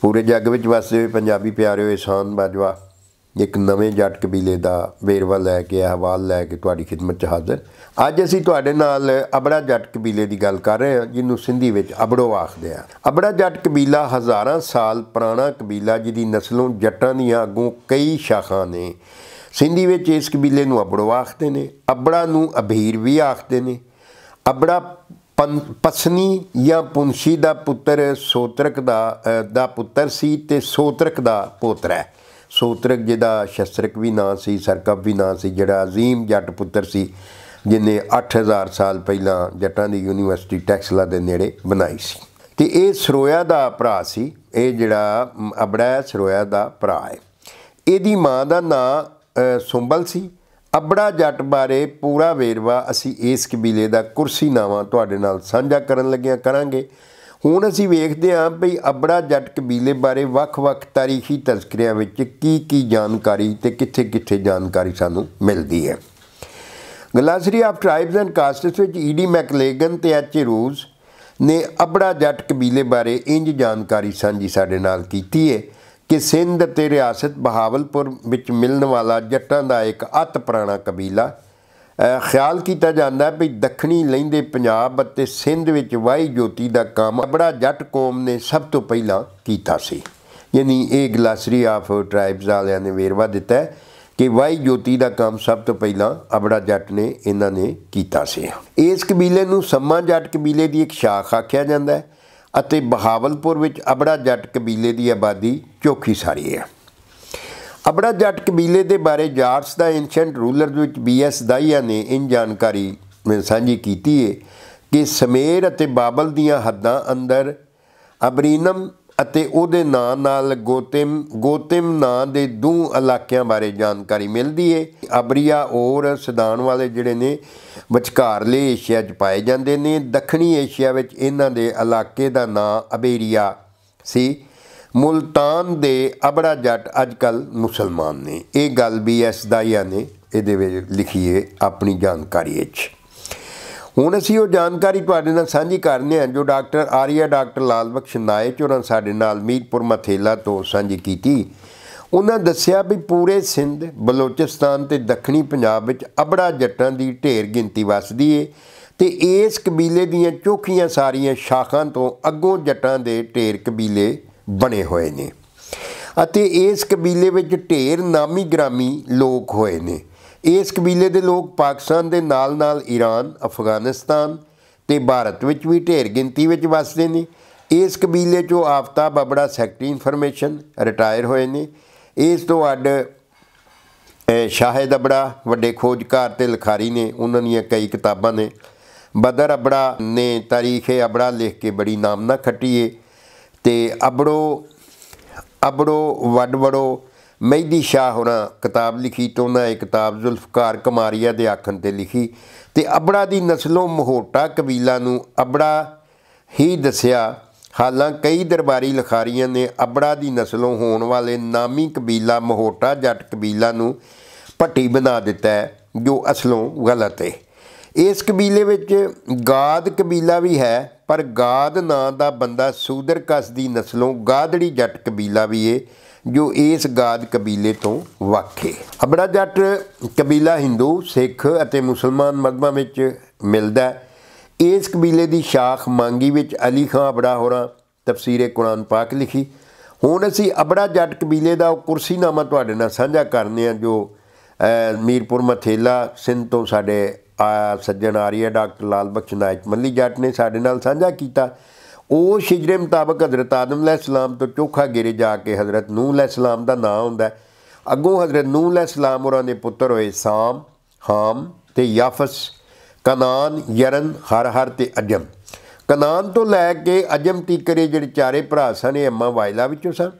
ਪੂਰੇ ਜੱਗ ਵਿੱਚ ਵਸੇ ਹੋਏ ਪੰਜਾਬੀ ਪਿਆਰਿਓ ਇਸ਼ਾਨ ਬਾਜਵਾ ਇੱਕ ਨਵੇਂ ਜੱਟ ਕਬੀਲੇ ਦਾ ਵੇਰਵਾ ਲੈ ਕੇ ਅਹਵਾਲ ਲੈ ਕੇ ਤੁਹਾਡੀ ਖਿਦਮਤ 'ਚ ਹਾਜ਼ਰ ਅੱਜ ਅਸੀਂ ਤੁਹਾਡੇ ਨਾਲ ਅਬੜਾ ਜੱਟ ਕਬੀਲੇ ਦੀ ਗੱਲ ਕਰ ਰਹੇ ਹਾਂ ਜਿਹਨੂੰ ਸਿੰਧੀ ਵਿੱਚ ਅਬੜੋ ਆਖਦੇ ਆ ਅਬੜਾ ਜੱਟ ਕਬੀਲਾ ਹਜ਼ਾਰਾਂ ਸਾਲ ਪੁਰਾਣਾ ਕਬੀਲਾ ਜਿਹਦੀ ਨਸਲੋਂ ਜੱਟਾਂ ਦੀਆਂ ਆਗੂ ਕਈ ਸ਼ਾਖਾਂ ਨੇ ਸਿੰਧੀ ਵਿੱਚ ਇਸ ਕਬੀਲੇ ਨੂੰ ਅਬੜੋ ਆਖਦੇ ਨੇ ਅਬੜਾ ਨੂੰ ਅਭੀਰ ਵੀ ਆਖਦੇ ਨੇ ਅਬੜਾ ਪਸਨੀ ਜਾਂ ਪੁੰਸ਼ੀ ਦਾ ਪੁੱਤਰ ਸੋਤਰਕ ਦਾ ਦਾ ਪੁੱਤਰ ਸੀ ਤੇ ਸੋਤਰਕ ਦਾ ਪੋਤਰਾ ਹੈ ਸੋਤਰਕ ਜਿਹਦਾ ਸ਼ਸਤਰਕ ਵੀ ਨਾਂ ਸੀ ਸਰਕਬ ਵੀ ਨਾਂ ਸੀ ਜਿਹੜਾ عظیم ਜੱਟ ਪੁੱਤਰ ਸੀ ਜਿਨੇ 8000 ਸਾਲ ਪਹਿਲਾਂ ਜੱਟਾਂ ਦੀ ਯੂਨੀਵਰਸਿਟੀ ਟੈਕਸਲਾ ਦੇ ਨੇੜੇ ਬਣਾਈ ਸੀ ਤੇ ਇਹ ਸਰੋਇਆ ਦਾ ਭਰਾ ਸੀ ਇਹ ਜਿਹੜਾ ਅਬੜਾ ਸਰੋਇਆ ਦਾ ਭਰਾ ਹੈ ਇਹਦੀ ਮਾਂ ਦਾ ਨਾਂ ਸੁੰਬਲ ਸੀ ਅਬੜਾ ਜੱਟ ਬਾਰੇ ਪੂਰਾ ਵੇਰਵਾ ਅਸੀਂ ਇਸ ਕਬੀਲੇ ਦਾ ਕੁਰਸੀ ਨਾਵਾ ਤੁਹਾਡੇ ਨਾਲ ਸਾਂਝਾ ਕਰਨ ਲੱਗਿਆਂ ਕਰਾਂਗੇ ਹੁਣ ਅਸੀਂ ਵੇਖਦੇ ਹਾਂ ਭਈ ਅਬੜਾ ਜੱਟ ਕਬੀਲੇ ਬਾਰੇ ਵੱਖ-ਵੱਖ ਤਾਰੀਖੀ ਤਜ਼ਕਰਿਆਂ ਵਿੱਚ ਕੀ ਕੀ ਜਾਣਕਾਰੀ ਤੇ ਕਿੱਥੇ-ਕਿੱਥੇ ਜਾਣਕਾਰੀ ਸਾਨੂੰ ਮਿਲਦੀ ਹੈ glossary of tribes and castes ਵਿੱਚ ਈਡੀ ਮੈਕਲੇਗਨ ਤੇ ਐਚ ਰੂਜ਼ ਨੇ ਅਬੜਾ ਜੱਟ ਕਬੀਲੇ ਬਾਰੇ ਇੰਜ ਜਾਣਕਾਰੀ ਸਾਂਝੀ ਸਾਡੇ ਨਾਲ ਕੀਤੀ ਹੈ ਕਿ ਸਿੰਧ ਤੇ ਰਿਆਸਤ ਬਹਾਵਲਪੁਰ ਵਿੱਚ ਮਿਲਣ ਵਾਲਾ ਜੱਟਾਂ ਦਾ ਇੱਕ ਅਤ ਪੁਰਾਣਾ ਕਬੀਲਾ ਖਿਆਲ ਕੀਤਾ ਜਾਂਦਾ ਹੈ ਕਿ ਦੱਖਣੀ ਲੈਂਦੇ ਪੰਜਾਬ ਅਤੇ ਸਿੰਧ ਵਿੱਚ ਵਾਈ ਜੋਤੀ ਦਾ ਕੰਮ ਬੜਾ ਜੱਟ ਕੌਮ ਨੇ ਸਭ ਤੋਂ ਪਹਿਲਾਂ ਕੀਤਾ ਸੀ ਯਾਨੀ ਇਹ ਗਲਾਸਰੀ ਆਫ ਟ੍ਰਾਈਬਸ ਵਾਲਿਆਂ ਨੇ ਵੇਰਵਾ ਦਿੱਤਾ ਕਿ ਵਾਈ ਜੋਤੀ ਦਾ ਕੰਮ ਸਭ ਤੋਂ ਪਹਿਲਾਂ ਅਬੜਾ ਜੱਟ ਨੇ ਇਹਨਾਂ ਨੇ ਕੀਤਾ ਸੀ ਇਸ ਕਬੀਲੇ ਨੂੰ ਸੰਮਾ ਜੱਟ ਕਬੀਲੇ ਦੀ ਇੱਕ ਸ਼ਾਖ ਆਖਿਆ ਜਾਂਦਾ ਹੈ ਅਤੇ ਬਹਾਵਲਪੁਰ ਵਿੱਚ ਅਬੜਾ ਜੱਟ ਕਬੀਲੇ ਦੀ ਆਬਾਦੀ ਚੋਖੀ ਸਾਰੀ ਹੈ ਅਬੜਾ ਜੱਟ ਕਬੀਲੇ ਦੇ ਬਾਰੇ ਜਾਰਸ ਦਾ ਐਂਸ਼ੀਐਂਟ ਰੂਲਰ ਵਿੱਚ ਬੀਐਸ ਦਾਈਆ ਨੇ ਇਹ ਜਾਣਕਾਰੀ ਸਾਂਝੀ ਕੀਤੀ ਹੈ ਕਿ ਸਮੇਰ ਅਤੇ ਬਾਬਲ ਦੀਆਂ ਹੱਦਾਂ ਅੰਦਰ ਅਬਰੀਨਮ ਅਤੇ ਉਹਦੇ ਨਾਂ ਨਾਲ ਗੋਤਮ ਗੋਤਮ ਨਾਂ ਦੇ ਦੋ ਇਲਾਕਿਆਂ ਬਾਰੇ ਜਾਣਕਾਰੀ ਮਿਲਦੀ ਹੈ ਅਬਰੀਆ ਔਰ ਸਦਾਨ ਵਾਲੇ ਜਿਹੜੇ ਨੇ ਵਿਚਕਾਰਲੇ ਏਸ਼ੀਆ 'ਚ ਪਾਏ ਜਾਂਦੇ ਨੇ ਦੱਖਣੀ ਏਸ਼ੀਆ ਵਿੱਚ ਇਹਨਾਂ ਦੇ ਇਲਾਕੇ ਦਾ ਨਾਂ ਅਬੇਰੀਆ ਸੀ ਮੁਲਤਾਨ ਦੇ ਅਬੜਾ ਜੱਟ ਅੱਜਕੱਲ ਮੁਸਲਮਾਨ ਨੇ ਇਹ ਗੱਲ ਵੀ ਐਸ ਦਾਇਆ ਨੇ ਇਹਦੇ ਵਿੱਚ ਲਿਖੀਏ ਆਪਣੀ ਜਾਣਕਾਰੀ ਵਿੱਚ ਹੁਣ ਅਸੀਂ ਉਹ ਜਾਣਕਾਰੀ ਤੁਹਾਡੇ ਨਾਲ ਸਾਂਝੀ ਕਰਨੇ ਆ ਜੋ ਡਾਕਟਰ ਆਰੀਆ ਡਾਕਟਰ ਲਾਲਬਖਸ਼ ਨਾਇਕ ਉਹਨਾਂ ਸਾਡੇ ਨਾਲ ਮੀਰਪੁਰ ਮਥੇਲਾ ਤੋਂ ਸਾਂਝੀ ਕੀਤੀ ਉਹਨਾਂ ਦੱਸਿਆ ਵੀ ਪੂਰੇ ਸਿੰਧ ਬਲੋਚਿਸਤਾਨ ਤੇ ਦੱਖਣੀ ਪੰਜਾਬ ਵਿੱਚ ਅਬੜਾ ਜੱਟਾਂ ਦੀ ਢੇਰ ਗਿਣਤੀ ਵੱਸਦੀ ਏ ਤੇ ਇਸ ਕਬੀਲੇ ਦੀਆਂ ਚੋਖੀਆਂ ਸਾਰੀਆਂ ਸ਼ਾਖਾਂ ਤੋਂ ਅੱਗੋਂ ਜੱਟਾਂ ਦੇ ਢੇਰ ਕਬੀਲੇ ਬਣੇ ਹੋਏ ਨੇ ਅਤੇ ਇਸ ਕਬੀਲੇ ਵਿੱਚ ਢੇਰ ਨਾਮੀ ਗ੍ਰਾਮੀ ਲੋਕ ਹੋਏ ਨੇ ਇਸ ਕਬੀਲੇ ਦੇ ਲੋਕ ਪਾਕਿਸਤਾਨ ਦੇ ਨਾਲ-ਨਾਲ ਈਰਾਨ, ਅਫਗਾਨਿਸਤਾਨ ਤੇ ਭਾਰਤ ਵਿੱਚ ਵੀ ਢੇਰ ਗਿਣਤੀ ਵਿੱਚ ਵੱਸਦੇ ਨੇ ਇਸ ਕਬੀਲੇ ਚੋਂ Aftab Abra secretary information retire ਹੋਏ ਨੇ ਇਸ ਤੋਂ ਅੱਡ ਸ਼ਾਹਿਦ ਅਬੜਾ ਵੱਡੇ ਖੋਜਕਾਰ ਤੇ ਲਿਖਾਰੀ ਨੇ ਉਹਨਾਂ ਦੀਆਂ ਕਈ ਕਿਤਾਬਾਂ ਨੇ ਬਦਰ ਅਬੜਾ ਨੇ ਤਾਰੀਖੇ ਅਬੜਾ ਲਿਖ ਕੇ ਬੜੀ ਨਾਮਨਾ ਖੱਟੀ ਏ ਤੇ ਅਬੜੋ ਅਬੜੋ ਵੱਡੋ ਮਹਿਦੀ ਸ਼ਾਹ ਹੁਣਾ ਕਿਤਾਬ ਲਿਖੀ ਤੋਂ ਉਹਨਾਂ ਇਹ ਕਿਤਾਬ ਜ਼ੁਲਫਕਾਰ ਕਮਾਰੀਆ ਦੇ ਆਖਣ ਤੇ ਲਿਖੀ ਤੇ ਅਬੜਾ ਦੀ ਨਸਲੋਂ ਮਹੋਟਾ ਕਬੀਲਾ ਨੂੰ ਅਬੜਾ ਹੀ ਦੱਸਿਆ ਹਾਲਾਂ ਕਈ ਦਰਬਾਰੀ ਲਖਾਰੀਆਂ ਨੇ ਅਬੜਾ ਦੀ ਨਸਲੋਂ ਹੋਣ ਵਾਲੇ ਨਾਮੀ ਕਬੀਲਾ ਮਹੋਟਾ ਜੱਟ ਕਬੀਲਾ ਨੂੰ ਪੱਟੀ ਬਣਾ ਦਿੱਤਾ ਹੈ ਜੋ ਅਸਲੋਂ ਗਲਤ ਹੈ ਇਸ ਕਬੀਲੇ ਵਿੱਚ ਗਾਦ ਕਬੀਲਾ ਵੀ ਹੈ ਪਰ ਗਾਦ ਨਾਂ ਦਾ ਬੰਦਾ ਸੂਦਰ ਕਸ ਦੀ ਨਸਲੋਂ ਗਾਦੜੀ ਜੱਟ ਕਬੀਲਾ ਵੀ ਏ ਜੋ ਇਸ ਗਾਦ ਕਬੀਲੇ ਤੋਂ ਵਾਕੇ ਅਬੜਾ ਜੱਟ ਕਬੀਲਾ ਹਿੰਦੂ ਸਿੱਖ ਅਤੇ ਮੁਸਲਮਾਨ ਮਗਮਾ ਵਿੱਚ ਮਿਲਦਾ ਇਸ ਕਬੀਲੇ ਦੀ ਸ਼ਾਖ ਮੰਗੀ ਵਿੱਚ ਅਲੀ ਖਾਨ ਅਬੜਾ ਹੋਰਾਂ ਤਫਸੀਰੇ ਕੁਰਾਨ ਪਾਕ ਲਿਖੀ ਹੁਣ ਅਸੀਂ ਅਬੜਾ ਜੱਟ ਕਬੀਲੇ ਦਾ ਉਹ ਕੁਰਸੀਨਾਮਾ ਤੁਹਾਡੇ ਨਾਲ ਸਾਂਝਾ ਕਰਨੇ ਆ ਜੋ ਮੀਰਪੁਰ ਮਥੇਲਾ ਸਿੰਧ ਤੋਂ ਸਾਡੇ ਸੱਜਣ ਆਰੀਆ ਡਾਕਟਰ ਲਾਲ ਬਖਸ਼ ਨਾਇਕ ਮੱਲੀ ਜੱਟ ਨੇ ਸਾਡੇ ਨਾਲ ਸਾਂਝਾ ਕੀਤਾ ਉਹ ਸ਼ਿਜਰੇ ਮੁਤਾਬਕ ਹਜ਼ਰਤ ਆਦਮ ਸਲਾਮ ਤੋਂ ਚੋਖਾ ਗਿਰੇ ਜਾ ਕੇ ਹਜ਼ਰਤ ਨੂਹ ਸਲਾਮ ਦਾ ਨਾਂ ਹੁੰਦਾ ਅੱਗੋਂ ਹਜ਼ਰਤ ਨੂਹ ਸਲਾਮ ਉਹਨਾਂ ਦੇ ਪੁੱਤਰ ਹੋਏ ਸਾਮ ਹਾਮ ਤੇ ਯਾਫਸ ਕਨਾਨ ਯਰਨ ਹਰ ਹਰ ਤੇ ਅਜਮ ਕਨਾਨ ਤੋਂ ਲੈ ਕੇ ਅਜਮ ਤੀਕਰੇ ਜਿਹੜੇ ਚਾਰੇ ਭਰਾ ਸਨ ਇਹ ਅੰਮਾ ਵਾਇਲਾ ਵਿੱਚੋਂ ਸਨ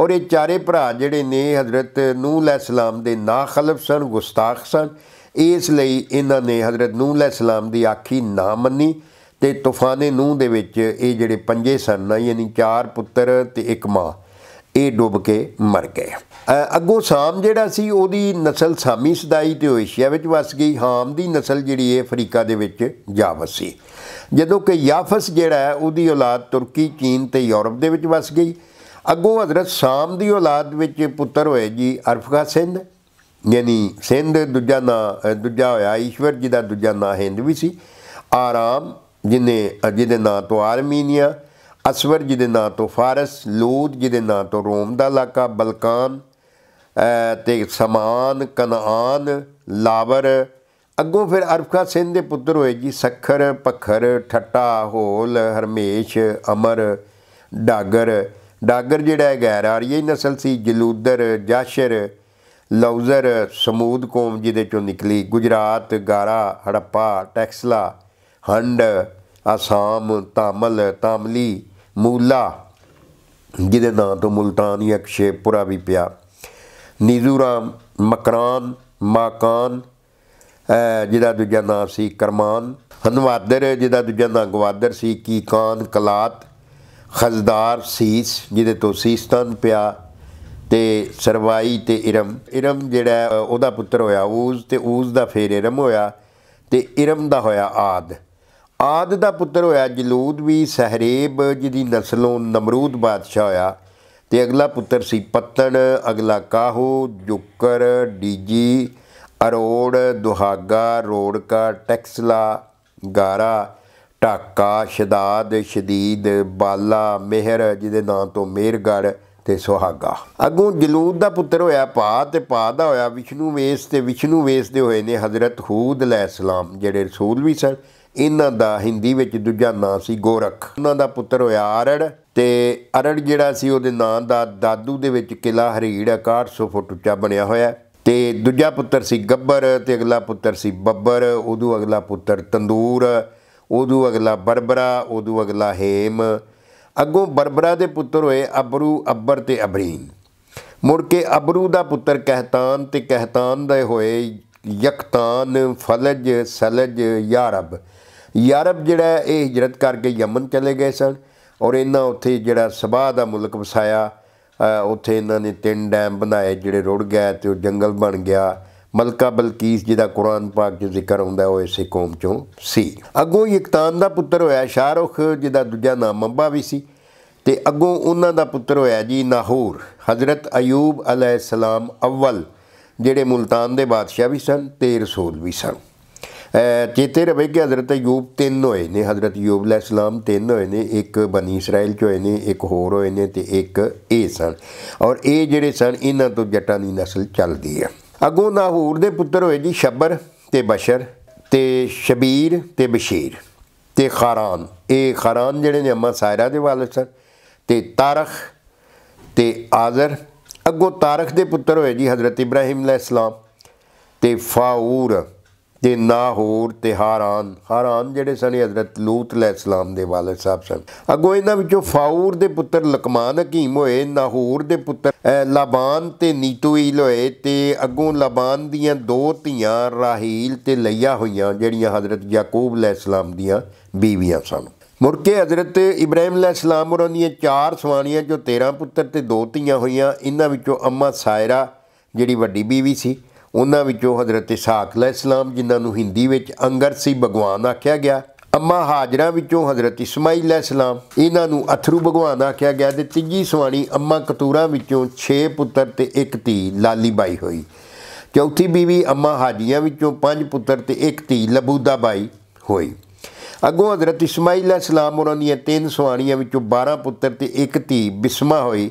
ਔਰ ਇਹ ਚਾਰੇ ਭਰਾ ਜਿਹੜੇ ਨੇ ਹਜ਼ਰਤ ਨੂਹ ਸਲਾਮ ਦੇ ਨਾਖਲਫ ਸਨ ਗੁਸਤਾਖ ਸਨ ਇਸ ਲਈ ਇਹਨਾਂ ਨੇ حضرت ਨੂਹ ਅਲੈਹ ਸਲਾਮ ਦੀ ਆਖੀ ਨਾ ਮੰਨੀ ਤੇ ਤੂਫਾਨੇ ਨੂਹ ਦੇ ਵਿੱਚ ਇਹ ਜਿਹੜੇ ਪੰਜੇ ਸਨ ਯਾਨੀ ਚਾਰ ਪੁੱਤਰ ਤੇ ਇੱਕ ਮਾਂ ਇਹ ਡੁੱਬ ਕੇ ਮਰ ਗਏ ਅੱਗੋਂ ਸਾਮ ਜਿਹੜਾ ਸੀ ਉਹਦੀ ਨਸਲ ਸਾਮੀ ਸਦਾਈ ਤੇ ਏਸ਼ੀਆ ਵਿੱਚ ਵਸ ਗਈ ਹਾਮ ਦੀ ਨਸਲ ਜਿਹੜੀ ਹੈ ਅਫਰੀਕਾ ਦੇ ਵਿੱਚ ਜਾ ਵਸੀ ਜਦੋਂ ਕਿ ਯਾਫਸ ਜਿਹੜਾ ਹੈ ਉਹਦੀ ਔਲਾਦ ਤੁਰਕੀ ਚੀਨ ਤੇ ਯੂਰਪ ਦੇ ਵਿੱਚ ਵਸ ਗਈ ਅੱਗੋਂ ਹਜ਼ਰਤ ਸਾਮ ਦੀ ਔਲਾਦ ਵਿੱਚ ਪੁੱਤਰ ਹੋਏ ਜੀ ਅਰਫਗਾ ਸਿੰਧ ਯਾਨੀ ਸਿੰਧ ਦੂਜਾ ਨਾਂ ਦੂਜਾ ਹੋਇਆ ਈਸ਼ਵਰ ਜੀ ਦਾ ਦੂਜਾ ਨਾਂ ਹਿੰਦ ਵੀ ਸੀ ਆਰਾਮ ਜਿਨੇ ਜਿਹਦੇ ਨਾਂ ਤੋਂ ਆਰਮੀਨੀਆ ਅਸਵਰ ਜੀ ਦੇ ਨਾਂ ਤੋਂ ਫਾਰਸ ਲੂਦ ਦੇ ਨਾਂ ਤੋਂ ਰੋਮ ਦਾ ਇਲਾਕਾ ਬਲਕਾਨ ਤੇ ਸਮਾਨ ਕਨਾਨ ਲਾਵਰ ਅੱਗੋਂ ਫਿਰ ਅਰਫਖਾ ਸਿੰਘ ਦੇ ਪੁੱਤਰ ਹੋਏ ਜੀ ਸਖਰ ਪਖਰ ਠੱਟਾ ਹੋਲ ਹਰਮੇਸ਼ ਅਮਰ ਡਾਗਰ ਡਾਗਰ ਜਿਹੜਾ ਹੈ ਗੈਰ ਆਰੀਏ ਨਸਲ ਸੀ ਜਲੂਦਰ ਜਾਸ਼ਰ ਲੌਜ਼ਰ ਸਮੂਦ ਕੌਮ ਜਿਹਦੇ ਚੋਂ ਨਿਕਲੀ ਗੁਜਰਾਤ ਗਾਰਾ ਹੜੱਪਾ ਟੈਕਸਲਾ ਹੰਡ ਆਸਾਮ ਤਾਮਲ ਤਾਮਲੀ ਮੂਲਾ ਜਿਹਦੇ ਨਾਂ ਤੋਂ ਮਲਤਾਨੀ ਜਾਂ ਸ਼ੇਪੁਰਾ ਵੀ ਪਿਆ ਨੀਜ਼ੂਰਾਮ ਮਕਰਾਨ ਮਾਕਾਨ ਜਿਹਦਾ ਦੂਜਾ ਨਾਂ ਸੀ ਕਰਮਾਨ ਹਨਵਾਦਰ ਜਿਹਦਾ ਦੂਜਾ ਨਾਂ ਗਵਾਦਰ ਸੀ ਕੀਕਾਨ ਕਲਾਤ ਖਜ਼ਦਾਰ ਸੀਸ ਜਿਹਦੇ ਤੋਂ ਸੀਸਤਾਨ ਪਿਆ ਤੇ ਸਰਵਾਈ ਤੇ ਇਰਮ ਇਰਮ ਜਿਹੜਾ ਉਹਦਾ ਪੁੱਤਰ ਹੋਇਆ ਊਜ਼ ਤੇ ਊਜ਼ ਦਾ ਫੇਰ ਇਰਮ ਹੋਇਆ ਤੇ ਇਰਮ ਦਾ ਹੋਇਆ ਆਦ ਆਦ ਦਾ ਪੁੱਤਰ ਹੋਇਆ ਜਲੂਦ ਵੀ ਸਹਰੇਬ ਜਿਹਦੀ ਨਸਲੋਂ ਨਮਰੂਦ ਬਾਦਸ਼ਾਹ ਹੋਇਆ ਤੇ ਅਗਲਾ ਪੁੱਤਰ ਸੀ ਪੱਤਣ ਅਗਲਾ ਕਾਹੂ ਜੁਕਰ ਡੀਜੀ ਅਰੋੜ ਦੁਹਾਗਾ ਰੋੜਕਾ ਟੈਕਸਲਾ ਗਾਰਾ ਟਾਕਾ ਸ਼ਦਾਦ ਸ਼ਦੀਦ ਬਾਲਾ ਮਿਹਰ ਜਿਹਦੇ ਨਾਂ ਤੋਂ ਮੇਰਗੜ ਤੇ ਸੁਹਾਗਾ ਅਗੋਂ ਜਲੂਦ ਦਾ ਪੁੱਤਰ ਹੋਇਆ ਪਾ ਤੇ ਪਾ ਦਾ ਹੋਇਆ ਵਿਸ਼ਨੂੰ ਵੇਸ ਤੇ ਵਿਸ਼ਨੂੰ ਵੇਸ ਦੇ ਹੋਏ ਨੇ ਹਜ਼ਰਤ ਹੂਦ ਸਲਾਮ ਜਿਹੜੇ ਰਸੂਲ ਵੀ ਸਨ ਇਹਨਾਂ ਦਾ ਹਿੰਦੀ ਵਿੱਚ ਦੂਜਾ ਨਾਂ ਸੀ ਗੋਰਖ ਉਹਨਾਂ ਦਾ ਪੁੱਤਰ ਹੋਇਆ ਅਰੜ ਤੇ ਅਰੜ ਜਿਹੜਾ ਸੀ ਉਹਦੇ ਨਾਂ ਦਾ ਦਾਦੂ ਦੇ ਵਿੱਚ ਕਿਲਾ ਹਰੀੜ 6100 ਫੁੱਟ ਉੱਚਾ ਬਣਿਆ ਹੋਇਆ ਤੇ ਦੂਜਾ ਪੁੱਤਰ ਸੀ ਗੱਬਰ ਤੇ ਅਗਲਾ ਪੁੱਤਰ ਸੀ ਬੱਬਰ ਉਹਦੋਂ ਅਗਲਾ ਪੁੱਤਰ ਤੰਦੂਰ ਉਹਦੋਂ ਅਗਲਾ ਬਰਬਰਾ ਉਹਦੋਂ ਅਗਲਾ ਹੇਮ ਅੱਗੋਂ ਬਰਬਰਾ ਦੇ ਪੁੱਤਰ ਹੋਏ ਅਬਰੂ ਅਬਰ ਤੇ ਅਬਰੀਨ ਮੁੜ ਕੇ ਅਬਰੂ ਦਾ ਪੁੱਤਰ ਕਹਿਤਾਨ ਤੇ ਕਹਿਤਾਨ ਦੇ ਹੋਏ ਯਕਤਾਨ ਫਲਜ ਸਲਜ ਯਾਰਬ ਯਾਰਬ ਜਿਹੜਾ ਇਹ ਹਿਜਰਤ ਕਰਕੇ ਯਮਨ ਚਲੇ ਗਏ ਸਨ ਔਰ ਇਹਨਾਂ ਉੱਥੇ ਜਿਹੜਾ ਸਬਾ ਦਾ ਮੁਲਕ ਵਸਾਇਆ ਉੱਥੇ ਇਹਨਾਂ ਨੇ ਤਿੰਨ ਡੈਮ ਬਣਾਏ ਜਿਹੜੇ ਰੁੜ ਗਏ ਤੇ ਉਹ ਜੰਗਲ ਬਣ ਗਿਆ ਮਲਕਾ ਬਲਕੀਸ ਜਿਹਦਾ ਕੁਰਾਨ ਪਾਕ 'ਚ ਜ਼ਿਕਰ ਹੁੰਦਾ ਉਹ ਇਸੇ ਕੌਮ ਚੋਂ ਸੀ ਅੱਗੋਂ ਯਕਤਾਨ ਦਾ ਪੁੱਤਰ ਹੋਇਆ ਸ਼ਾਹਰੁਖ ਜਿਹਦਾ ਦੂਜਾ ਨਾਮ ਮੰਬਾ ਵੀ ਸੀ ਤੇ ਅੱਗੋਂ ਉਹਨਾਂ ਦਾ ਪੁੱਤਰ ਹੋਇਆ ਜੀ ਨਾਹੂਰ ਹਜ਼ਰਤ ਅਯੂਬ ਅਲੈਹਿਸਲਾਮ ਅਵਲ ਜਿਹੜੇ ਮਲਤਾਨ ਦੇ ਬਾਦਸ਼ਾਹ ਵੀ ਸਨ ਤੇ ਰਸੂਲ ਵੀ ਸਨ ਚੇਤੇ ਰਵੇ ਕਿ ਹਜ਼ਰਤ ਯੂਬ ਤਿੰਨ ਹੋਏ ਨੇ ਹਜ਼ਰਤ ਯੂਬ ਅਲੈਹ ਸਲਾਮ ਤਿੰਨ ਹੋਏ ਨੇ ਇੱਕ ਬਨੀ ਇਸਰਾਇਲ ਚ ਹੋਏ ਨੇ ਇੱਕ ਹੋਰ ਹੋਏ ਨੇ ਤੇ ਇੱਕ ਇਹ ਸਨ ਔਰ ਇਹ ਜਿਹੜੇ ਸਨ ਇਹਨਾਂ ਤੋਂ ਜੱਟਾਂ ਦੀ نسل ਚੱਲਦੀ ਹੈ ਅਗੋਂ ਨਾਹੂਰ ਦੇ ਪੁੱਤਰ ਹੋਏ ਜੀ ਸ਼ਬਰ ਤੇ ਬਸ਼ਰ ਤੇ ਸ਼ਬੀਰ ਤੇ ਬਸ਼ੀਰ ਤੇ ਖਾਰਾਨ ਇਹ ਖਾਰਾਨ ਜਿਹੜੇ ਨੇ ਅਮਾ ਸਾਇਰਾ ਦੇ ਵਾਲਿਦ ਸਨ ਤੇ ਤਾਰਖ ਤੇ ਆਜ਼ਰ ਅਗੋਂ ਤਾਰਖ ਦੇ ਪੁੱਤਰ ਹੋਏ ਜੀ ਹਜ਼ਰਤ ਇਬਰਾਹੀਮ ਅਲੈਹਿਸਲਾਮ ਤੇ ਫਾਊਰ ਤੇ ਨਾ ਹੋਰ ਤੇ ਹਾਰਾਨ ਹਾਰਾਨ ਜਿਹੜੇ ਸਨ حضرت ਲੂਤ ਸਲਾਮ ਦੇ ਵਾਲਿਦ ਸਾਹਿਬ ਸਨ ਅਗੋ ਇਹਨਾਂ ਵਿੱਚੋਂ ਫਾਉਰ ਦੇ ਪੁੱਤਰ ਲਕਮਾਨ ਹਕੀਮ ਹੋਏ ਨਾਹੂਰ ਦੇ ਪੁੱਤਰ ਲਾਬਾਨ ਤੇ ਨੀਤੂਇਲ ਹੋਏ ਤੇ ਅਗੋਂ ਲਾਬਾਨ ਦੀਆਂ ਦੋ ਧੀਆਂ ਰਾਹੀਲ ਤੇ ਲਈਆ ਹੋਈਆਂ ਜਿਹੜੀਆਂ حضرت ਯਾਕੂਬ ਸਲਾਮ ਦੀਆਂ ਬੀਵੀਆਂ ਸਨ ਮੁਰਕੇ ਹਜ਼ਰਤ ਇਬਰਾਹਿਮ ਲੈ ਸਲਾਮ ਉਹਨਾਂ ਦੀਆਂ ਚਾਰ ਸਵਾਨੀਆਂ ਜੋ 13 ਪੁੱਤਰ ਤੇ ਦੋ ਧੀਆਂ ਹੋਈਆਂ ਇਹਨਾਂ ਵਿੱਚੋਂ ਅੰਮਾ ਸਾਇਰਾ ਜਿਹੜੀ ਵੱਡੀ ਬੀਵੀ ਸੀ ਉਹਨਾਂ ਵਿੱਚੋਂ ਹਜ਼ਰਤ ਇਸਾਕ ਅਲੈਹਿਸਲਾਮ ਜਿਨ੍ਹਾਂ ਨੂੰ ਹਿੰਦੀ ਵਿੱਚ ਅੰਗਰਸੀ ਭਗਵਾਨ ਆਖਿਆ ਗਿਆ ਅਮਾ ਹਾਜਰਾ ਵਿੱਚੋਂ حضرت ਇਸਮਾਈਲ ਅਲੈਹਿਸਲਾਮ ਇਹਨਾਂ ਨੂੰ ਅਥਰੂ ਭਗਵਾਨ ਆਖਿਆ ਗਿਆ ਤੇ ਤੀਜੀ ਸਵਾਣੀ ਅਮਾ ਕਤੂਰਾ ਵਿੱਚੋਂ 6 ਪੁੱਤਰ ਤੇ ਇੱਕ ਧੀ ਲਾਲੀ ਬਾਈ ਹੋਈ ਚੌਥੀ ਬੀਵੀ ਅਮਾ ਹਾਜੀਆਂ ਵਿੱਚੋਂ 5 ਪੁੱਤਰ ਤੇ ਇੱਕ ਧੀ ਲਬੂਦਾ ਬਾਈ ਹੋਈ ਅੱਗੋਂ حضرت ਇਸਮਾਈਲ ਅਲੈਹਿਸਲਾਮ ਉਹਨਾਂ ਦੀਆਂ ਤਿੰਨ ਸਵਾਣੀਆਂ ਵਿੱਚੋਂ 12 ਪੁੱਤਰ ਤੇ ਇੱਕ ਧੀ ਬਿਸਮਾ ਹੋਈ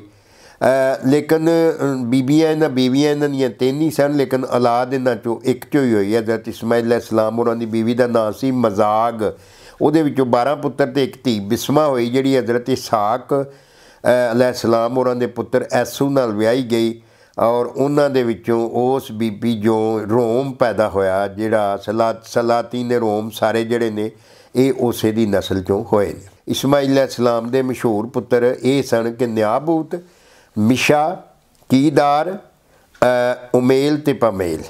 ਲੇਕਿਨ ਬੀਬੀਆਂ ਨਾ ਬੀਵੀਆਂ ਇਹਨਾਂ ਦੀਆਂ ਤਿੰਨ ਹੀ ਸਨ ਲੇਕਿਨ ਔਲਾਦ ਇਹਨਾਂ ਚੋਂ ਇੱਕ ਚੋਂ ਹੀ ਹੋਈ ਹੈ ਜਦ ਇਸਮਾਇਲ ਅਸਲਾਮ ਉਹਨਾਂ ਦੀ ਬੀਵੀ ਦਾ ਨਾਮ ਸੀ ਮਜ਼ਾਗ ਉਹਦੇ ਵਿੱਚੋਂ 12 ਪੁੱਤਰ ਤੇ ਇੱਕ ਧੀ ਬਿਸਮਾ ਹੋਈ ਜਿਹੜੀ حضرت ਇਸਾਕ ਅਲੈਹਿਸਲਾਮ ਉਹਨਾਂ ਦੇ ਪੁੱਤਰ ਐਸੂ ਨਾਲ ਵਿਆਹੀ ਗਈ ਔਰ ਉਹਨਾਂ ਦੇ ਵਿੱਚੋਂ ਉਸ ਬੀਬੀ ਜੋ ਰੋਮ ਪੈਦਾ ਹੋਇਆ ਜਿਹੜਾ ਸਲਾਤ ਨੇ ਰੋਮ ਸਾਰੇ ਜਿਹੜੇ ਨੇ ਇਹ ਉਸੇ ਦੀ ਨਸਲ ਚੋਂ ਹੋਏ ਨੇ ਇਸਮਾਈਲ ਅਲੈਹਿਸਲਾਮ ਦੇ ਮਸ਼ਹੂਰ ਪੁੱਤਰ ਇਹ ਸਨ ਕਿ ਨਿਆਬੂਤ ਮਿਸ਼ਾ ਕੀਦਾਰ ਉਮੇਲ ਤੇ ਪਮੇਲ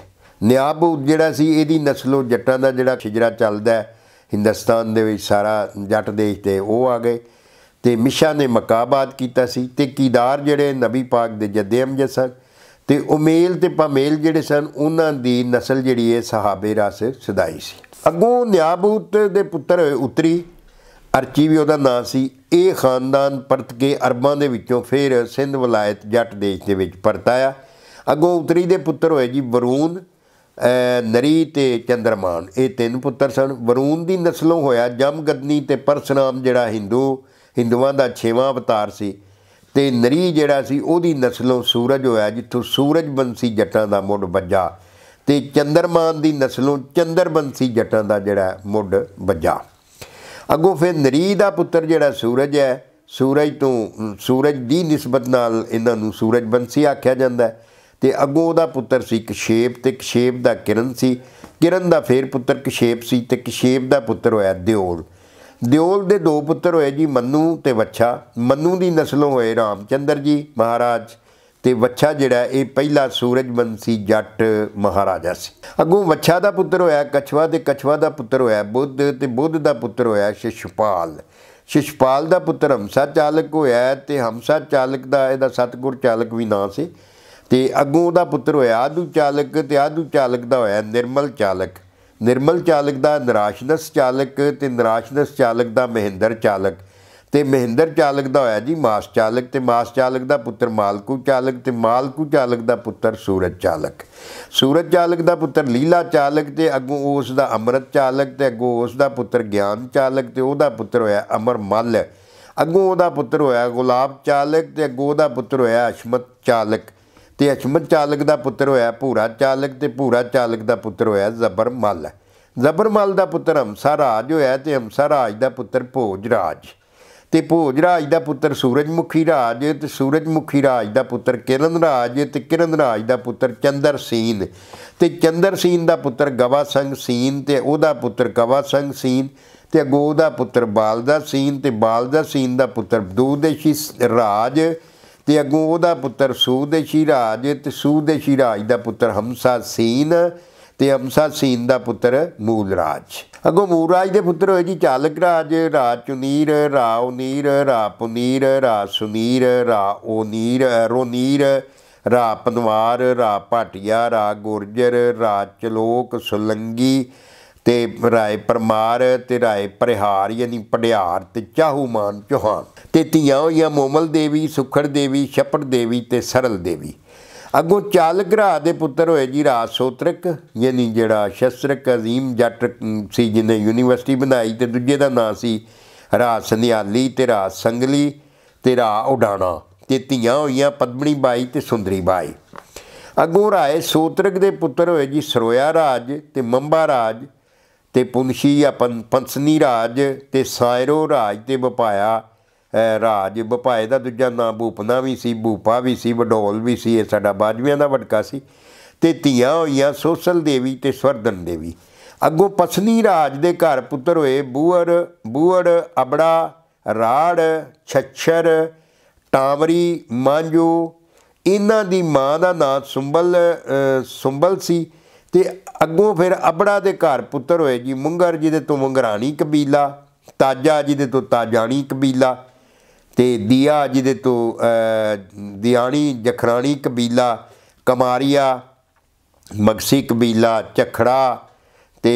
ਨਿਆਬੂ ਜਿਹੜਾ ਸੀ ਇਹਦੀ ਨਸਲੋਂ ਜੱਟਾਂ ਦਾ ਜਿਹੜਾ ਖਿਜਰਾ ਚੱਲਦਾ ਹਿੰਦੁਸਤਾਨ ਦੇ ਵਿੱਚ ਸਾਰਾ ਜੱਟ ਦੇਸ਼ ਤੇ ਉਹ ਆ ਗਏ ਤੇ ਮਿਸ਼ਾ ਨੇ ਮਕਾਬਾਦ ਕੀਤਾ ਸੀ ਤੇ ਕੀਦਾਰ ਜਿਹੜੇ ਨਬੀ ਪਾਕ ਦੇ ਜੱਦੇ ਜਸਰ ਸਨ ਤੇ ਉਮੇਲ ਤੇ ਪਮੇਲ ਜਿਹੜੇ ਸਨ ਉਹਨਾਂ ਦੀ ਨਸਲ ਜਿਹੜੀ ਹੈ ਸਹਾਬੇ ਰਾਸ ਸਦਾਈ ਸੀ ਅੱਗੋਂ ਨਿਆਬੂਤ ਦੇ ਪੁੱਤਰ ਉਤਰੀ ਅਰਚੀ ਵੀ ਉਹਦਾ ਨਾਂ ਸੀ ਇਹ ਖਾਨਦਾਨ ਪਰਤ ਕੇ ਅਰਬਾਂ ਦੇ ਵਿੱਚੋਂ ਫਿਰ ਸਿੰਧ ਵਿਲਾਇਤ ਜੱਟ ਦੇਸ਼ ਦੇ ਵਿੱਚ ਪਰਤ ਆਇਆ ਅੱਗੋਂ ਉਤਰੀ ਦੇ ਪੁੱਤਰ ਹੋਏ ਜੀ ਵਰੂਨ ਨਰੀ ਤੇ ਚੰਦਰਮਾਨ ਇਹ ਤਿੰਨ ਪੁੱਤਰ ਸਨ ਵਰੂਨ ਦੀ ਨਸਲੋਂ ਹੋਇਆ ਜਮਗਦਨੀ ਤੇ ਪਰਸਨਾਮ ਜਿਹੜਾ ਹਿੰਦੂ ਹਿੰਦੂਆਂ ਦਾ 6ਵਾਂ ਅਵਤਾਰ ਸੀ ਤੇ ਨਰੀ ਜਿਹੜਾ ਸੀ ਉਹਦੀ ਨਸਲੋਂ ਸੂਰਜ ਹੋਇਆ ਜਿੱਥੋਂ ਸੂਰਜ ਬੰਸੀ ਜੱਟਾਂ ਦਾ ਮੁੱਢ ਵੱਜਾ ਤੇ ਚੰਦਰਮਾਨ ਦੀ ਨਸਲੋਂ ਚੰਦਰਬੰਸੀ ਜੱਟਾਂ ਦਾ ਜਿਹੜਾ ਮੁੱਢ ਵੱਜਾ ਅੱਗੋਂ ਫਿਰ ਨਰੀ ਦਾ ਪੁੱਤਰ ਜਿਹੜਾ ਸੂਰਜ ਹੈ ਸੂਰਜ ਤੋਂ ਸੂਰਜ ਦੀ ਨਿਸਬਤ ਨਾਲ ਇਹਨਾਂ ਨੂੰ ਸੂਰਜ ਬੰਸੀ ਆਖਿਆ ਜਾਂਦਾ ਤੇ ਅੱਗੋਂ ਉਹਦਾ ਪੁੱਤਰ ਸੀ ਕਸ਼ੇਪ ਤੇ ਕਸ਼ੇਪ ਦਾ ਕਿਰਨ ਸੀ ਕਿਰਨ ਦਾ ਫੇਰ ਪੁੱਤਰ ਕਸ਼ੇਪ ਸੀ ਤੇ ਕਸ਼ੇਪ ਦਾ ਪੁੱਤਰ ਹੋਇਆ ਦਿਓਲ ਦਿਓਲ ਦੇ ਦੋ ਪੁੱਤਰ ਹੋਏ ਜੀ ਮੰਨੂ ਤੇ ਵੱਛਾ ਮੰਨੂ ਦੀ ਨਸਲੋਂ ਹੋਏ ਰਾਮਚੰਦਰ ਜੀ ਮਹਾਰਾਜ ਤੇ ਵੱਛਾ ਜਿਹੜਾ ਇਹ ਪਹਿਲਾ ਸੂਰਜਵੰਸ਼ੀ ਜੱਟ ਮਹਾਰਾਜਾ ਸੀ ਅੱਗੋਂ ਵੱਛਾ ਦਾ ਪੁੱਤਰ ਹੋਇਆ ਕਛਵਾ ਤੇ ਕਛਵਾ ਦਾ ਪੁੱਤਰ ਹੋਇਆ ਬੁੱਧ ਤੇ ਬੁੱਧ ਦਾ ਪੁੱਤਰ ਹੋਇਆ ਸ਼ਿਸ਼ਪਾਲ ਸ਼ਿਸ਼ਪਾਲ ਦਾ ਪੁੱਤਰ ਹਮਸਾ ਚਾਲਕ ਹੋਇਆ ਤੇ ਹਮਸਾ ਚਾਲਕ ਦਾ ਇਹਦਾ ਸਤਗੁਰ ਚਾਲਕ ਵੀ ਨਾਂ ਸੀ ਤੇ ਅੱਗੋਂ ਉਹਦਾ ਪੁੱਤਰ ਹੋਇਆ ਆਦੂ ਚਾਲਕ ਤੇ ਆਦੂ ਚਾਲਕ ਦਾ ਹੋਇਆ ਨਿਰਮਲ ਚਾਲਕ ਨਿਰਮਲ ਚਾਲਕ ਦਾ ਨਰਾਸ਼ਨਸ ਚਾਲਕ ਤੇ ਨਰਾਸ਼ਨਸ ਚਾਲਕ ਦਾ ਮਹਿੰਦਰ ਚਾਲਕ ਤੇ ਮਹਿੰਦਰ ਚਾਲਕ ਦਾ ਹੋਇਆ ਜੀ ਮਾਸ ਚਾਲਕ ਤੇ ਮਾਸ ਚਾਲਕ ਦਾ ਪੁੱਤਰ ਮਾਲਕੂ ਚਾਲਕ ਤੇ ਮਾਲਕੂ ਚਾਲਕ ਦਾ ਪੁੱਤਰ ਸੂਰਜ ਚਾਲਕ ਸੂਰਜ ਚਾਲਕ ਦਾ ਪੁੱਤਰ ਲੀਲਾ ਚਾਲਕ ਤੇ ਅੱਗੋਂ ਉਸ ਦਾ ਅਮਰਤ ਚਾਲਕ ਤੇ ਅੱਗੋਂ ਉਸ ਦਾ ਪੁੱਤਰ ਗਿਆਨ ਚਾਲਕ ਤੇ ਉਹਦਾ ਪੁੱਤਰ ਹੋਇਆ ਅਮਰ ਮੱਲ ਅੱਗੋਂ ਉਹਦਾ ਪੁੱਤਰ ਹੋਇਆ ਗੁਲਾਬ ਚਾਲਕ ਤੇ ਅੱਗੋਂ ਉਹਦਾ ਪੁੱਤਰ ਹੋਇਆ ਅਸ਼ਮਤ ਚਾਲਕ ਤੇ ਅਸ਼ਮਤ ਚਾਲਕ ਦਾ ਪੁੱਤਰ ਹੋਇਆ ਭੂਰਾ ਚਾਲਕ ਤੇ ਭੂਰਾ ਚਾਲਕ ਦਾ ਪੁੱਤਰ ਹੋਇਆ ਜ਼ਬਰ ਮੱਲ ਜ਼ਬਰ ਮੱਲ ਦਾ ਪੁੱਤਰ ਹਮਸਾ ਰਾਜ ਹੋਇਆ ਤੇ ਹਮਸਾ ਰਾਜ ਦਾ ਪੁੱਤਰ ਭੋਜ ਰਾਜ ਤੇ ਭੋਜ ਰਾਜ ਦਾ ਪੁੱਤਰ ਸੂਰਜਮੁਖੀ ਰਾਜ ਤੇ ਸੂਰਜਮੁਖੀ ਰਾਜ ਦਾ ਪੁੱਤਰ ਕਿਰਨ ਰਾਜ ਤੇ ਕਿਰਨ ਰਾਜ ਦਾ ਪੁੱਤਰ ਚੰਦਰਸੀਨ ਤੇ ਚੰਦਰਸੀਨ ਦਾ ਪੁੱਤਰ ਗਵਾ ਸਿੰਘ ਸੀਨ ਤੇ ਉਹਦਾ ਪੁੱਤਰ ਗਵਾ ਸਿੰਘ ਸੀਨ ਤੇ ਅਗੋ ਦਾ ਪੁੱਤਰ ਬਾਲਦਾ ਸੀਨ ਤੇ ਬਾਲਦਾ ਸੀਨ ਦਾ ਪੁੱਤਰ ਦੂਦੇਸ਼ੀ ਰਾਜ ਤੇ ਅਗੋ ਉਹਦਾ ਪੁੱਤਰ ਸੂਦੇਸ਼ੀ ਰਾਜ ਤੇ ਸੂਦੇਸ਼ੀ ਰਾਜ ਦਾ ਪੁੱਤਰ ਹਮਸਾ ਸੀਨ ਤੇ ਅਮਸਾ ਸੀਨ ਦਾ ਪੁੱਤਰ ਮੂਲਰਾਜ ਅਗੋ ਮੂਲਰਾਜ ਦੇ ਪੁੱਤਰ ਹੋਏ ਜੀ ਚਾਲਕ ਰਾਜ ਰਾਜੁਨੀਰ ਰਾਉਨੀਰ ਰਾਪੁਨੀਰ ਰਾਸੁਨੀਰ ਰਾਉਨੀਰ ਰੋਨੀਰ ਰਾਪਨਵਾਰ ਰਾਪਟਿਆ ਰਾ ਗੁਰਜਰ ਰਾਚਲੋਕ ਸੁਲੰਗੀ ਤੇ ਰਾਏ ਪਰਮਾਰ ਤੇ ਰਾਏ ਪ੍ਰਿਹਾਰ ਯਾਨੀ ਪੜਿਆਰ ਤੇ ਚਾਹੂਮਾਨ ਚੋਹਾਨ ਤੇ ਤੀਆਂ ਹੋਈਆਂ ਮੋਮਲ ਦੇਵੀ ਸੁਖੜ ਦੇਵੀ ਛਪੜ ਦੇਵੀ ਤੇ ਸਰਲ ਦੇਵੀ ਅਗੋਂ ਚਾਲ ਗ੍ਰਾਹ ਦੇ ਪੁੱਤਰ ਹੋਏ ਜੀ ਰਾਜ ਸੋਤਰਕ ਯਾਨੀ ਜਿਹੜਾ ਸ਼ਸਤਰਕ ਅਜ਼ੀਮ ਜੱਟ ਸੀ ਜਿਹਨੇ ਯੂਨੀਵਰਸਿਟੀ ਬਣਾਈ ਤੇ ਦੂਜੇ ਦਾ ਨਾਂ ਸੀ ਰਾਜ ਸੰਧਿਆਲੀ ਤੇ ਰਾਜ ਸੰਗਲੀ ਤੇ ਰਾ ਉਡਾਣਾ ਤੇ ਧੀਆਂ ਹੋਈਆਂ ਪਦਮਣੀ ਬਾਈ ਤੇ ਸੁੰਦਰੀ ਬਾਈ ਅਗੋਂ ਰਾਏ ਸੋਤਰਕ ਦੇ ਪੁੱਤਰ ਹੋਏ ਜੀ ਸਰੋਇਆ ਰਾਜ ਤੇ ਮੰਬਾ ਰਾਜ ਤੇ ਪੁੰਸ਼ੀ ਆਪਨ ਪੰਸਨੀ ਰਾਜ ਤੇ ਸਾਇਰੋ ਰਾਜ ਤੇ ਵਪਾਇਆ ਰਾਜ ਬਪਾਏ ਦਾ ਦੂਜਾ ਨਾਂ ਭੂਪਨਾ ਵੀ ਸੀ ਭੂਪਾ ਵੀ ਸੀ ਵਡੋਲ ਵੀ ਸੀ ਇਹ ਸਾਡਾ ਬਾਜਵਿਆਂ ਦਾ ਵਟਕਾ ਸੀ ਤੇ ਧੀਆਂ ਹੋਈਆਂ ਸੋਸਲ ਦੇਵੀ ਤੇ ਸਵਰਦਨ ਦੇਵੀ ਅੱਗੋਂ ਪਸਨੀ ਰਾਜ ਦੇ ਘਰ ਪੁੱਤਰ ਹੋਏ ਬੂਅਰ ਬੂਅੜ ਅਬੜਾ ਰਾੜ ਛੱਛਰ ਟਾਵਰੀ ਮਾਂਜੂ ਇਹਨਾਂ ਦੀ ਮਾਂ ਦਾ ਨਾਂ ਸੁੰਬਲ ਸੁੰਬਲ ਸੀ ਤੇ ਅੱਗੋਂ ਫਿਰ ਅਬੜਾ ਦੇ ਘਰ ਪੁੱਤਰ ਹੋਏ ਜੀ ਮੁੰਗਰ ਜਿਹਦੇ ਤੋਂ ਮੁੰਗਰਾਣੀ ਕਬੀਲਾ ਤਾਜਾ ਜਿਹਦੇ ਤੋਂ ਤਾਜਾਣੀ ਕਬੀਲਾ ਤੇ ਦੀਆ ਜਿਹਦੇ ਤੋਂ ਦਿਆਣੀ ਜਖਰਾਣੀ ਕਬੀਲਾ ਕਮਾਰੀਆ ਮਗਸੀ ਕਬੀਲਾ ਚਖੜਾ ਤੇ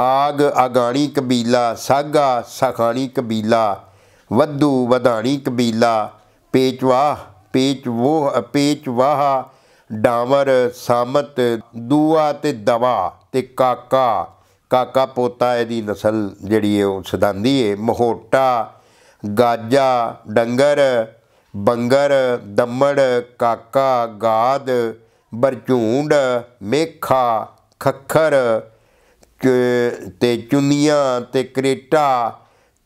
ਆਗ ਆਗਾਣੀ ਕਬੀਲਾ ਸਾਗਾ ਸਖਾਣੀ ਕਬੀਲਾ ਵੱਧੂ ਵਧਾਣੀ ਕਬੀਲਾ ਪੇਚਵਾ ਪੇਚ ਪੇਚ ਵਾਹ ਡਾਵਰ ਸਾਮਤ ਦੂਆ ਤੇ ਦਵਾ ਤੇ ਕਾਕਾ ਕਾਕਾ ਪੋਤਾ ਇਹਦੀ ਨਸਲ ਜਿਹੜੀ ਹੈ ਉਹ ਸਦਾਂਦੀ ਹੈ ਮਹੋਟਾ ਗਾਜਾ ਡੰਗਰ ਬੰਗਰ ਦਮੜ ਕਾਕਾ ਗਾਦ ਬਰਝੂੰਡ ਮੇਖਾ ਖੱਖਰ ਤੇ ਚੁੰਨੀਆਂ ਤੇ ਕਰੇਟਾ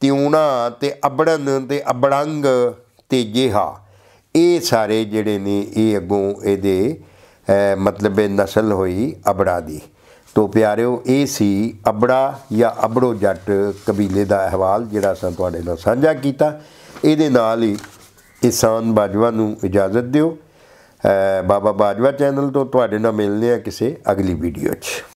ਤਿਉਣਾ ਤੇ ਅਬੜਨ ਤੇ ਅਬੜੰਗ ਤੇ ਜਿਹਾ ਇਹ ਸਾਰੇ ਜਿਹੜੇ ਨੇ ਇਹ ਅਗੋਂ ਇਹਦੇ ਮਤਲਬ ਇਹ ਨਸਲ ਹੋਈ ਅਬੜਾ ਦੀ ਤੋ ਪਿਆਰਿਓ ਇਹ ਸੀ ਅਬੜਾ ਜਾਂ ਅਬੜੋ ਜੱਟ ਕਬੀਲੇ ਦਾ ਅਹਿਵਾਲ ਜਿਹੜਾ ਸਾਂ ਤੁਹਾਡੇ ਨਾਲ ਸਾਂਝਾ ਕੀਤਾ ਇਹਦੇ ਨਾਲ ਹੀ ਇਸਾਨ ਬਾਜਵਾ ਨੂੰ ਇਜਾਜ਼ਤ ਦਿਓ ਬਾਬਾ ਬਾਜਵਾ ਚੈਨਲ ਤੋਂ ਤੁਹਾਡੇ ਨਾਲ ਮਿਲਦੇ ਆ ਕਿਸੇ ਅਗਲੀ ਵੀਡੀਓ 'ਚ